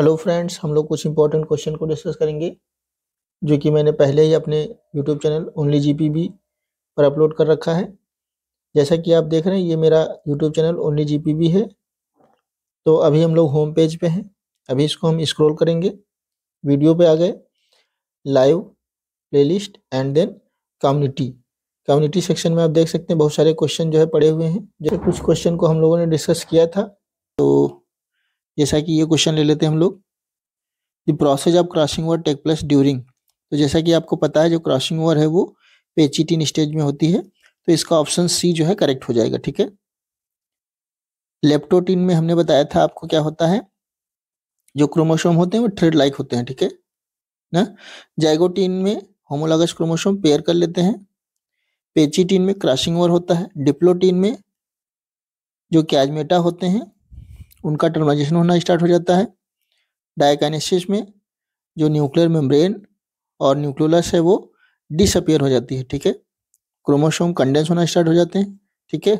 hello friends हम लोग कुछ इंपॉर्टेंट क्वेश्चन को डिस्कस करेंगे जो कि मैंने पहले ही अपने YouTube channel only G P पर अपलोड कर रखा है जैसा कि आप देख रहे हैं ये मेरा YouTube channel only G P है तो अभी हम लोग होम पेज पे हैं अभी इसको हम स्क्रॉल करेंगे वीडियो पे आ गए live playlist and then community community section में आप देख सकते हैं बहुत सारे क्वेश्चन जो है पड़े हुए हैं जैसे कुछ क्वेश्चन को हम लोगों ने डिस्कस किया था तो जैसा कि ये क्वेश्चन ले लेते हैं हम लोग the process of crossing over take place during तो जैसा कि आपको पता है जो क्रॉसिंग ओवर है वो पेचीटिन स्टेज e में होती है तो इसका ऑप्शन सी जो है करेक्ट हो जाएगा ठीक है लेप्टोटिन में हमने बताया था आपको क्या होता है जो क्रोमोसोम होते हैं वो थ्रेड लाइक होते हैं ठीक है ना जैगोटीन में होमोलागस क्रोमोसोम पेयर कर लेते हैं पेचीटीन e में क्रॉसिंग ओवर होता है डिप्लोटीन में जो कैजमेटा होते हैं उनका टर्मिनाइजेशन होना स्टार्ट हो जाता है डायकाइनेसिस में जो न्यूक्लियर मेम्ब्रेन और न्यूक्लोलस है वो डिसअपियर हो जाती है ठीक है क्रोमोसोम कंडेंस होना स्टार्ट हो जाते हैं ठीक है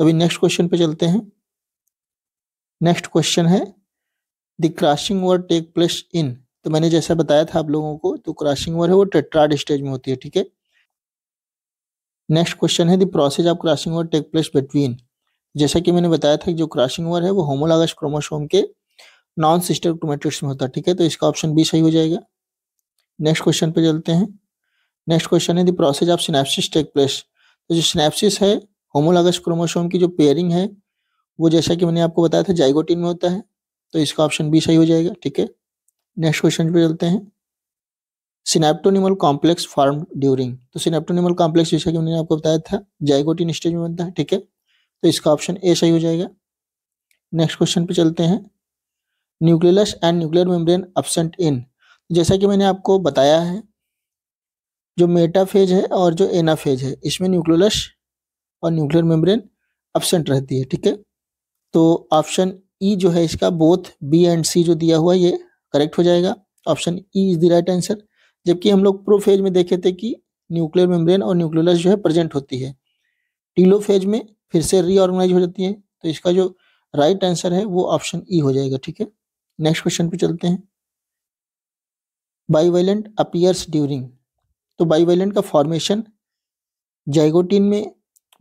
अभी नेक्स्ट क्वेश्चन पे चलते हैं नेक्स्ट क्वेश्चन है the crossing over take place in तो मैंने जैसा बताया था आप लोगों को तो क्रॉसिंग ओवर है वो टेट्राड स्टेज में होती है ठीक है नेक्स्ट क्वेश्चन है the process of crossing over take place between जैसा कि मैंने बताया था जो क्रॉसिंग ओवर है वो होमोलागस क्रोमोसोम के नॉन सिस्टर क्रोमेट्रिक्स में होता है ठीक है तो इसका ऑप्शन बी सही हो जाएगा नेक्स्ट क्वेश्चन पे चलते हैं नेक्स्ट क्वेश्चन है the process of synapsis take place तो जो सिनेप्सिस है होमोलागस क्रोमोसोम की जो पेयरिंग है वो जैसा कि मैंने आपको बताया था जाइगोटिन में होता है तो इसका ऑप्शन बी सही हो जाएगा ठीक है नेक्स्ट क्वेश्चन पे चलते हैं सिनेप्टोनिमल कॉम्प्लेक्स फॉर्म ड्यूरिंग तो सिनेप्टोनिमल कॉम्प्लेक्स जैसा कि मैंने आपको बताया था जाइगोटिन स्टेज में बनता है ठीक है तो इसका ऑप्शन ए सही हो जाएगा नेक्स्ट क्वेश्चन पे चलते हैं nucleus and nuclear membrane absent in जैसा कि मैंने आपको बताया है जो मेटाफेज है और जो एनाफेज है इसमें न्यूक्लियस और न्यूक्लियर मेम्ब्रेन अब्सेंट रहती है ठीक है तो ऑप्शन ई e जो है इसका बोथ बी एंड सी जो दिया हुआ ये करेक्ट हो जाएगा option E is the right answer जबकि हम लोग प्रोफेज में देखे थे कि न्यूक्लियर मेम्ब्रेन और न्यूक्लियस जो है प्रेजेंट होती है टीलोफेज में फिर से रीऑर्गेनाइज हो जाती है तो इसका जो राइट आंसर है वो ऑप्शन ई e हो जाएगा ठीक है नेक्स्ट क्वेश्चन पे चलते हैं बाईवेलेंट अपियर्स ड्यूरिंग तो बाईवेलेंट का फॉर्मेशन जाइगोटीन में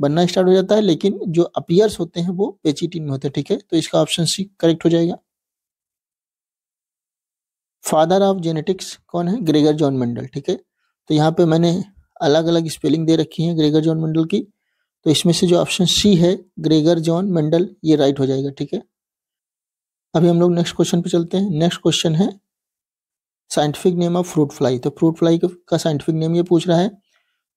बनना स्टार्ट हो जाता है लेकिन जो अपियर्स होते हैं वो पेचिटीन में होते हैं ठीक है तो इसका ऑप्शन सी करेक्ट हो जाएगा फादर ऑफ जेनेटिक्स कौन है ग्रेगर जॉन मंडल ठीक है तो यहाँ पे मैंने अलग अलग स्पेलिंग दे रखी है ग्रेगर जॉन मंडल की तो इसमें से जो ऑप्शन सी है ग्रेगर जॉन मेंडल ये राइट हो जाएगा ठीक है अभी हम लोग नेक्स्ट क्वेश्चन पे चलते हैं नेक्स्ट क्वेश्चन है scientific name of fruit fly तो फ्रूट फ्लाई का साइंटिफिक नेम ये पूछ रहा है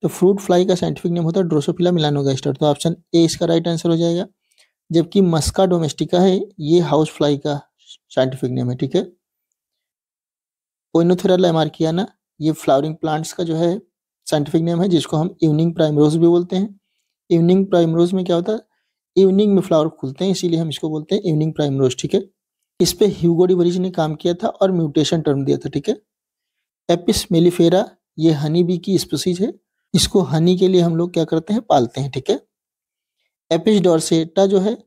तो फ्रूट फ्लाई का साइंटिफिक नेम होता है ड्रोसोफिला मिलानोगास्टर तो ऑप्शन ए इसका राइट आंसर हो जाएगा जबकि मस्का डोमेस्टिका है ये हाउस फ्लाई का साइंटिफिक नेम है ठीक है ओइनोथेरा लैमार्कियाना ये फ्लावरिंग प्लांट्स का जो है साइंटिफिक नेम है जिसको हम इवनिंग प्राइमरोज भी बोलते हैं इवनिंग प्राइम रोज में क्या होता है इवनिंग में फ्लावर खुलते हैं इसीलिए हम इसको बोलते हैं इवनिंग प्राइम रोज ठीक है इस पर ह्यूगोडी वरीज ने काम किया था और म्यूटेशन टर्म दिया था ठीक है एपिस मेलीफेरा ये हनी बी की स्पीसीज है इसको हनी के लिए हम लोग क्या करते हैं पालते हैं ठीक है एपिस डॉर्सेटा जो है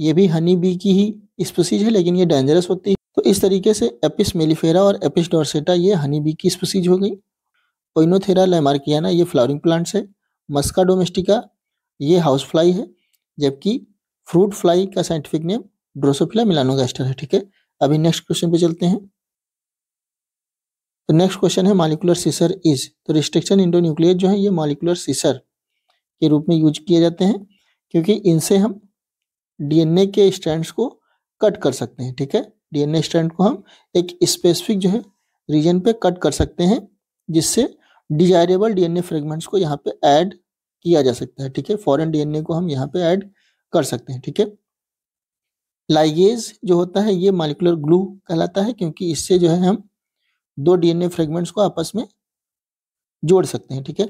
ये भी हनी बी की ही स्पीसीज है लेकिन ये डेंजरस होती है तो इस तरीके से एपिस मेलीफेरा और एपिस डॉर्सेटा ये हनी बी की स्पीसीज हो गई ओइनोथेरा लेमार्कियाना ये फ्लावरिंग प्लांट्स है मस्का डोमेस्टिका ये हाउस फ्लाई है जबकि फ्रूट फ्लाई का साइंटिफिक नेम ड्रोसोफिला मिलानोगास्टर है ठीक है अभी नेक्स्ट क्वेश्चन पे चलते हैं तो नेक्स्ट क्वेश्चन है मालिकुलर सीसर इज तो रिस्ट्रिक्शन इंडो न्यूक्लियर जो है ये मालिकुलर सीसर के रूप में यूज किए जाते हैं क्योंकि इनसे हम डीएनए के स्ट्रैंड्स को कट कर सकते हैं ठीक है डीएनए स्टैंड को हम एक स्पेसिफिक जो है रीजन पे कट कर सकते हैं जिससे डिजायरेबल डीएनए फ्रेगमेंट्स को यहाँ पे ऐड किया जा सकता है ठीक है फॉरन डीएनए को हम यहाँ पे ऐड कर सकते हैं ठीक है लाइगेज जो होता है ये मालिकुलर ग्लू कहलाता है क्योंकि इससे जो है हम दो डीएनए फ्रेगमेंट्स को आपस में जोड़ सकते हैं ठीक है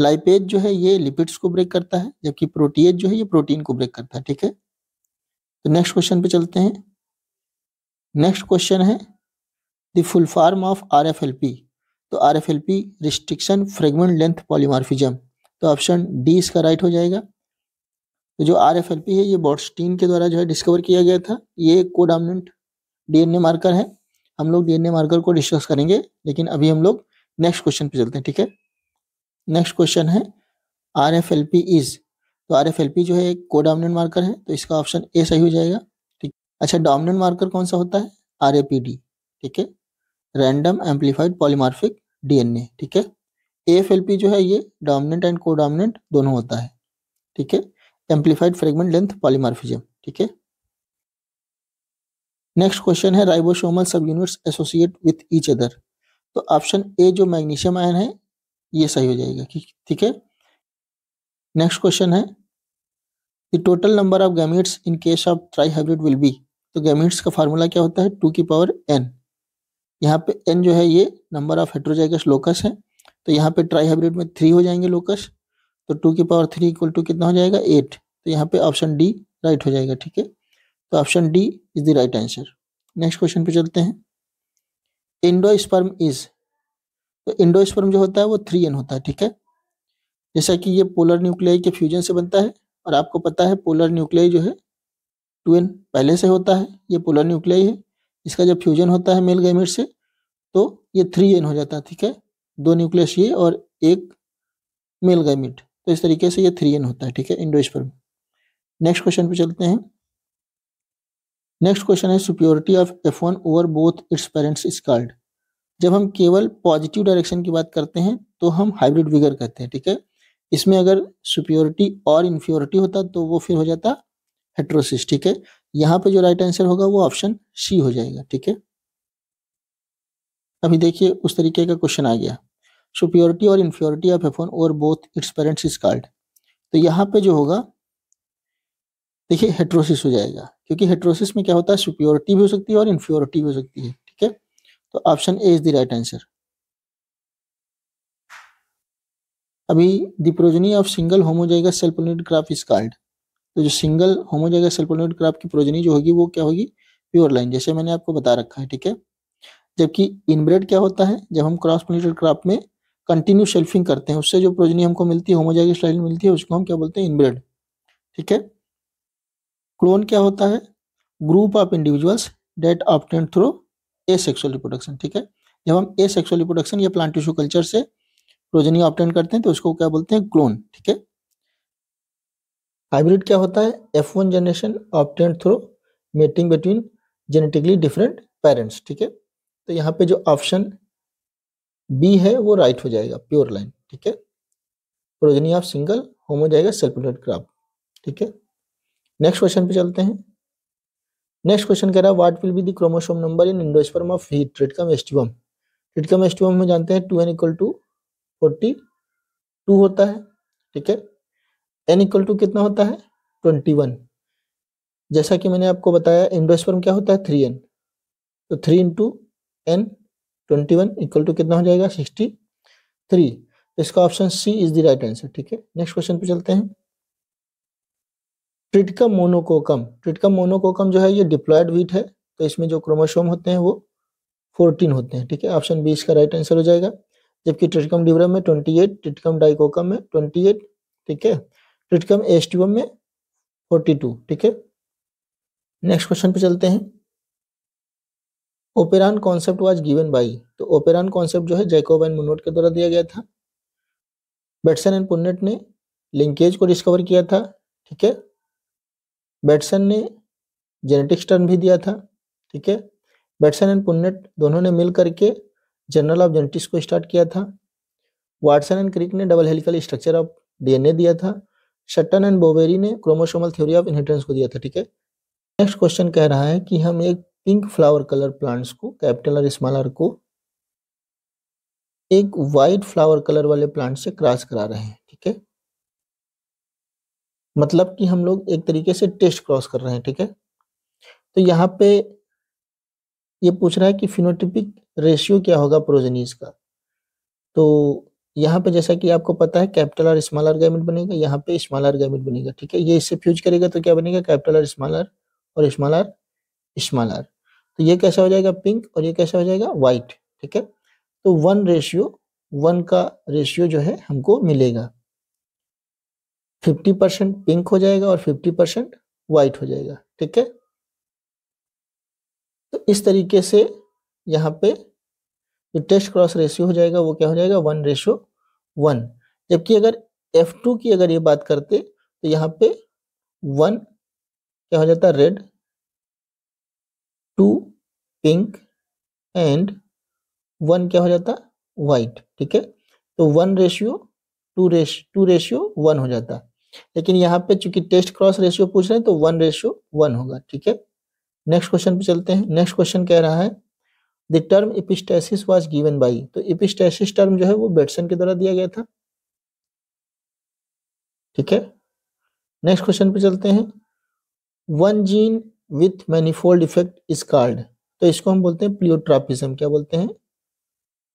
लाइपेज जो है ये लिपिड्स को ब्रेक करता है जबकि प्रोटीज जो है ये प्रोटीन को ब्रेक करता है ठीक है तो नेक्स्ट क्वेश्चन पे चलते हैं नेक्स्ट क्वेश्चन है the full form of R F L P तो R F L P restriction fragment length polymorphism तो ऑप्शन डी इसका राइट हो जाएगा तो जो आर एफ एल पी है ये बॉटस्टीन के द्वारा जो है डिस्कवर किया गया था ये डी एन ए मार्कर है हम लोग डी एन ए मार्कर को डिस्कस करेंगे लेकिन अभी हम लोग नेक्स्ट क्वेश्चन पे चलते हैं ठीक है नेक्स्ट क्वेश्चन है R F L P is तो आर एफ एल पी जो है एक कोडामनेंट मार्कर है तो इसका ऑप्शन ए सही हो जाएगा ठीक अच्छा डोमिनेंट मार्कर कौन सा होता है आर ए पी डी ठीक है random amplified polymorphic D N A ठीक है एफ जो है ये डोमिनेंट एंड कोडोमिनेंट दोनों होता है ठीक है एम्पलीफाइड फ्रेगमेंट लेंथ पॉलीमार्फिजम ठीक है नेक्स्ट क्वेश्चन है ribosomal subunits associate with each other तो ऑप्शन ए जो मैग्नीशियम आयन है ये सही हो जाएगा ठीक है नेक्स्ट क्वेश्चन है the total number of gametes in case of trihybrid will be तो गैमेट्स का फार्मूला क्या होता है टू की पावर एन यहाँ पे एन जो है ये नंबर ऑफ हेट्रोजाइगस लोकस है तो यहाँ पे ट्राई हाइब्रिड में थ्री हो जाएंगे लोकस तो टू की पावर थ्री इक्वल टू कितना हो जाएगा एट तो यहाँ पे ऑप्शन डी राइट हो जाएगा ठीक है तो option D is the right answer next question पे चलते हैं इंडो स्पर्म इज तो इंडो स्पर्म जो होता है वो थ्री एन होता है ठीक है जैसा कि ये पोलर न्यूक्लियाई के फ्यूजन से बनता है और आपको पता है पोलर न्यूक्लियाई जो है टू एन पहले से होता है ये पोलर न्यूक्लियाई है इसका जब फ्यूजन होता है मेल गैमेट से तो ये थ्री एन हो जाता है ठीक है दो न्यूक्लियस ये और एक मेल गैमिट तो इस तरीके से ये थ्री एन होता है ठीक है इंडोस्पर्म नेक्स्ट क्वेश्चन पे चलते हैं नेक्स्ट क्वेश्चन है superiority of F one over both its parents is called जब हम केवल पॉजिटिव डायरेक्शन की बात करते हैं तो हम हाइब्रिड विगर कहते हैं ठीक है इसमें अगर सुप्योरिटी और इन्फ्योरिटी होता तो वो फिर हो जाता हेट्रोसिस ठीक है यहाँ पे जो राइट आंसर होगा वो ऑप्शन सी हो जाएगा ठीक है अभी देखिए उस तरीके का क्वेश्चन आ गया सुप्योरिटी और इन्फ्योरिटी ऑफ एफ और both its parents is called तो यहाँ पे जो होगा देखिए हेट्रोसिस हो जाएगा क्योंकि हेट्रोसिस में क्या होता है सुप्योरिटी भी हो सकती है और इन्फ्योरिटी भी हो सकती है ठीक है तो option A is the right answer अभी the progeny of single homozygous self pollinated crop is called तो जो single homozygous self pollinated crop की प्रोजनी जो होगी वो क्या होगी प्योर लाइन जैसे मैंने आपको बता रखा है ठीक है जबकि इनब्रेड क्या होता है जब हम क्रॉस पोलिटेड क्रॉप में कंटिन्यू शेल्फिंग करते हैं उससे जो प्रोजनी हमको मिलती है होमोजाइगस लाइन मिलती है उसको हम क्या बोलते हैं इनब्रेड ठीक है क्लोन क्या होता है group of individuals that obtained through asexual reproduction ठीक है जब हम ए सेक्सुअल रिप्रोडक्शन या प्लांट टिश्यू कल्चर से प्रोजनी ऑप्टेन करते हैं तो उसको क्या बोलते हैं क्लोन ठीक है हाइब्रिड क्या होता है F one generation obtained through mating between genetically different parents ठीक है तो यहाँ पे जो ऑप्शन बी है वो राइट हो जाएगा प्योर लाइन ठीक है प्रोजनी ऑफ सिंगल होम हो जाएगा सेल्फ प्रोटेक्ट क्रॉप ठीक है नेक्स्ट क्वेश्चन पे चलते हैं नेक्स्ट क्वेश्चन कह रहा है what will be the chromosome number in endosperm of the Triticum aestivum Triticum aestivum में जानते हैं two N equal to forty two होता है ठीक है एन इक्वल टू कितना होता है ट्वेंटी वन जैसा कि मैंने आपको बताया इंडोस्पर्म क्या होता है थ्री एन तो three into N twenty one equal to कितना हो जाएगा सिक्सटी थ्री तो इसका option C is the right answer ठीक है नेक्स्ट क्वेश्चन पे चलते हैं ट्रिटकम मोनोकोकम ट्रिटकम मोनोकोकम जो है ये डिप्लॉयड वीट है तो इसमें जो क्रोमोसोम होते हैं वो फोर्टीन होते हैं ठीक है ऑप्शन बी इसका राइट आंसर हो जाएगा जबकि ट्रिटकम डिवरम में ट्वेंटी एट ट्रिटकम डाइकोकम में ट्वेंटी एट ठीक है ट्रिटकम एस्टिवम में फोर्टी टू ठीक है नेक्स्ट क्वेश्चन पे चलते हैं operon concept was given by तो ओपेरान कॉन्सेप्ट जो है जैकोब एंड मुनोट के द्वारा दिया गया था बेटसन एंड पुन्नेट ने लिंकेज को डिस्कवर किया था ठीक है बेटसन ने जेनेटिक्स टर्म भी दिया था ठीक है बेटसन एंड पुन्नेट दोनों ने मिल करके जर्नल ऑफ जेनेटिक्स को स्टार्ट किया था वाटसन एंड क्रिक ने double helical structure of DNA दिया था शट्टन एंड बोबेरी ने क्रोमोसोमल थ्योरी ऑफ इनहेरिटेंस को दिया था ठीक है नेक्स्ट क्वेश्चन कह रहा है कि हम एक पिंक फ्लावर कलर प्लांट्स को कैपिटल और स्मॉल आर को एक वाइट फ्लावर कलर वाले प्लांट से क्रॉस करा रहे हैं ठीक है मतलब कि हम लोग एक तरीके से टेस्ट क्रॉस कर रहे हैं ठीक है तो यहाँ पे ये पूछ रहा है कि फिनोटिपिक रेशियो क्या होगा प्रोजेनीज का तो यहाँ पे जैसा कि आपको पता है कैपिटल और स्मॉल आर गैमिट बनेगा यहाँ पे स्मॉल आर गैमिट बनेगा ठीक है ये इससे फ्यूज करेगा तो क्या बनेगा कैपिटल आर स्मॉल आर और स्मॉल आर स्मॉल आर तो ये कैसा हो जाएगा पिंक और ये कैसा हो जाएगा व्हाइट ठीक है तो वन रेशियो वन का रेशियो जो है हमको मिलेगा फिफ्टी परसेंट पिंक हो जाएगा और फिफ्टी परसेंट व्हाइट हो जाएगा ठीक है तो इस तरीके से यहाँ पे जो टेस्ट क्रॉस रेशियो हो जाएगा वो क्या हो जाएगा वन रेशियो वन जबकि अगर एफ टू की अगर ये बात करते तो यहाँ पे वन क्या हो जाता red two pink and one क्या हो जाता वाइट ठीक है तो वन रेशियो टू रेश टू रेशियो वन हो जाता लेकिन यहाँ पे चूंकि टेस्ट क्रॉस रेशियो पूछ रहे हैं तो वन रेशियो वन होगा ठीक है नेक्स्ट क्वेश्चन पे चलते हैं नेक्स्ट क्वेश्चन कह रहा है the term epistasis was given by तो इपिस्टेसिस टर्म जो है वो बेटसन के द्वारा दिया गया था ठीक है नेक्स्ट क्वेश्चन पे चलते हैं one gene with manifold effect is called तो इसको हम बोलते हैं प्लियोट्रॉपिज्म क्या बोलते हैं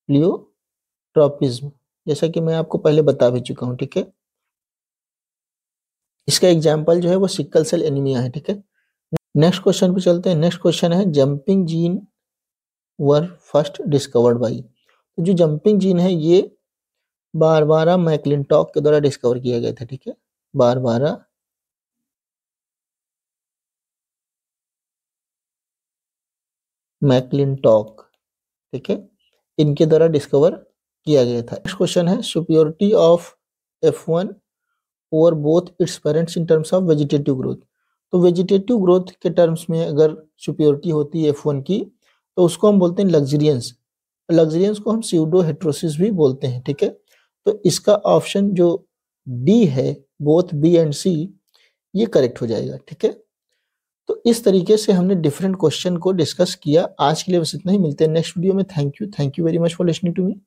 प्लियोट्रॉपिज्म जैसा कि मैं आपको पहले बता भी चुका हूं ठीक है इसका एग्जाम्पल जो है वो सिक्कल सेल एनीमिया है ठीक है नेक्स्ट क्वेश्चन पे चलते हैं नेक्स्ट क्वेश्चन है jumping gene were first discovered by तो जो जंपिंग जीन है ये बार बारा मैकलिन टॉक के द्वारा डिस्कवर किया गया था ठीक है बार बारह मैकलिन टॉक ठीक है इनके द्वारा डिस्कवर किया गया था नेक्स्ट क्वेश्चन है superiority of F one over both its parents in terms of vegetative growth तो वेजिटेटिव ग्रोथ के टर्म्स में अगर सुप्योरिटी होती है एफ वन की तो उसको हम बोलते हैं लग्जरियंस लग्जरियंस को हम सीडो हेट्रोसिस भी बोलते हैं ठीक है तो इसका ऑप्शन जो डी है बोथ बी एंड सी ये करेक्ट हो जाएगा ठीक है तो इस तरीके से हमने डिफरेंट क्वेश्चन को डिस्कस किया आज के लिए बस इतना ही मिलते हैं नेक्स्ट वीडियो में thank you thank you very much for listening to me